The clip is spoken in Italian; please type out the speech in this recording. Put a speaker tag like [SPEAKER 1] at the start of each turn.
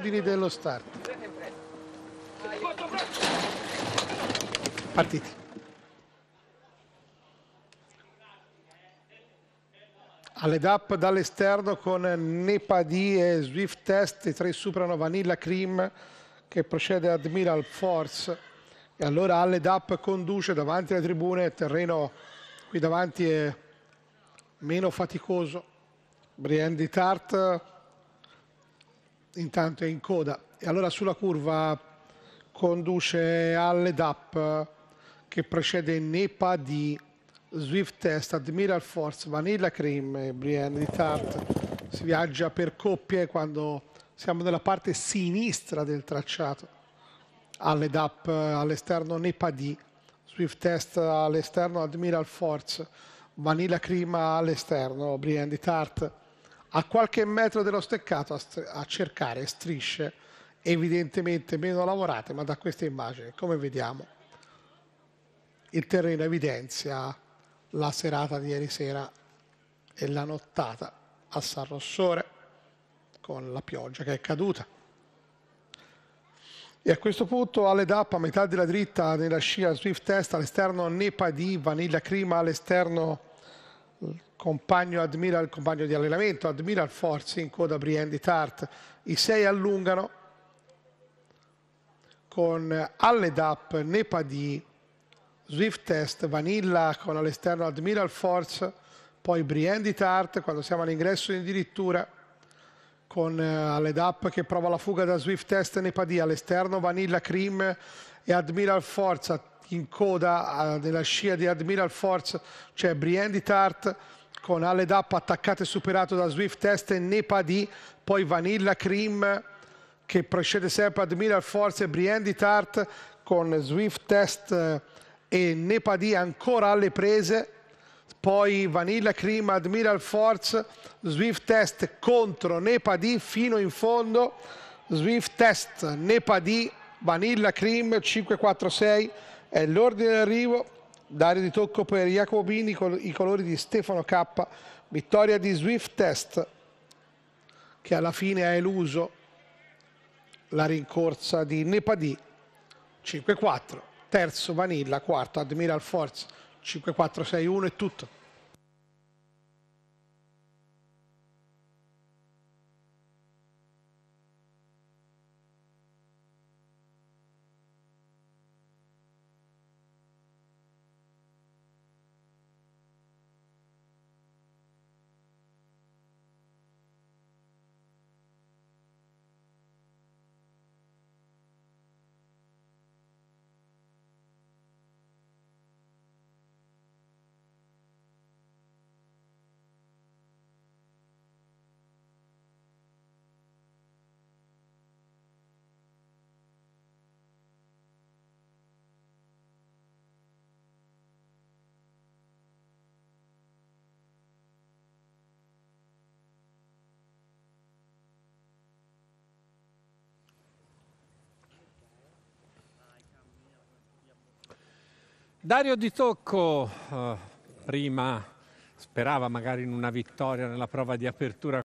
[SPEAKER 1] ordini dello start. Partiti. Alle DAP dall'esterno con Nepadi e Swift Test, tre superano Vanilla Cream che procede ad Admiral Force. E allora alle DAP conduce davanti alle tribune, terreno qui davanti è meno faticoso. Brian Tart intanto è in coda e allora sulla curva conduce all'EDAP che precede Nepa di Swift Test, Admiral Force, Vanilla Cream e Brienne di Tart. Si viaggia per coppie quando siamo nella parte sinistra del tracciato. All'EDAP all'esterno Nepa di Swift Test all'esterno Admiral Force, Vanilla Cream all'esterno, Brienne di Tart a qualche metro dello steccato a, a cercare strisce evidentemente meno lavorate, ma da questa immagine, come vediamo, il terreno evidenzia la serata di ieri sera e la nottata a San Rossore con la pioggia che è caduta. E a questo punto alle DAP a metà della dritta nella scia Swift Test all'esterno Nepa di Vanilla Crima all'esterno compagno Admiral, compagno di allenamento, Admiral Forzi in coda Brienne di Tart, i sei allungano con Alledap, Nepadi, Swift Test, Vanilla con all'esterno Admiral Force, poi Brienne di Tart quando siamo all'ingresso addirittura con eh, Alledap che prova la fuga da Swift Test, Nepadi all'esterno Vanilla Cream e Admiral Force, in coda ah, nella scia di Admiral Force c'è Brienne di Tart con Ale Dapp attaccato e superato da Swift Test e Nepa di poi Vanilla Cream che precede sempre Admiral Force e Brienne di Tart con Swift Test eh, e Nepa di ancora alle prese, poi Vanilla Cream, Admiral Force, Swift Test contro Nepa Nepadi fino in fondo, Swift Test, Nepa Nepadi, Vanilla Cream 546 è l'ordine d'arrivo, dare di tocco per Jacobini con i colori di Stefano K, vittoria di Swift Test che alla fine ha eluso la rincorsa di Nepadi 5-4, terzo Vanilla, quarto Admiral Force 5-4-6-1 e tutto. Dario Di Tocco eh, prima sperava magari in una vittoria nella prova di apertura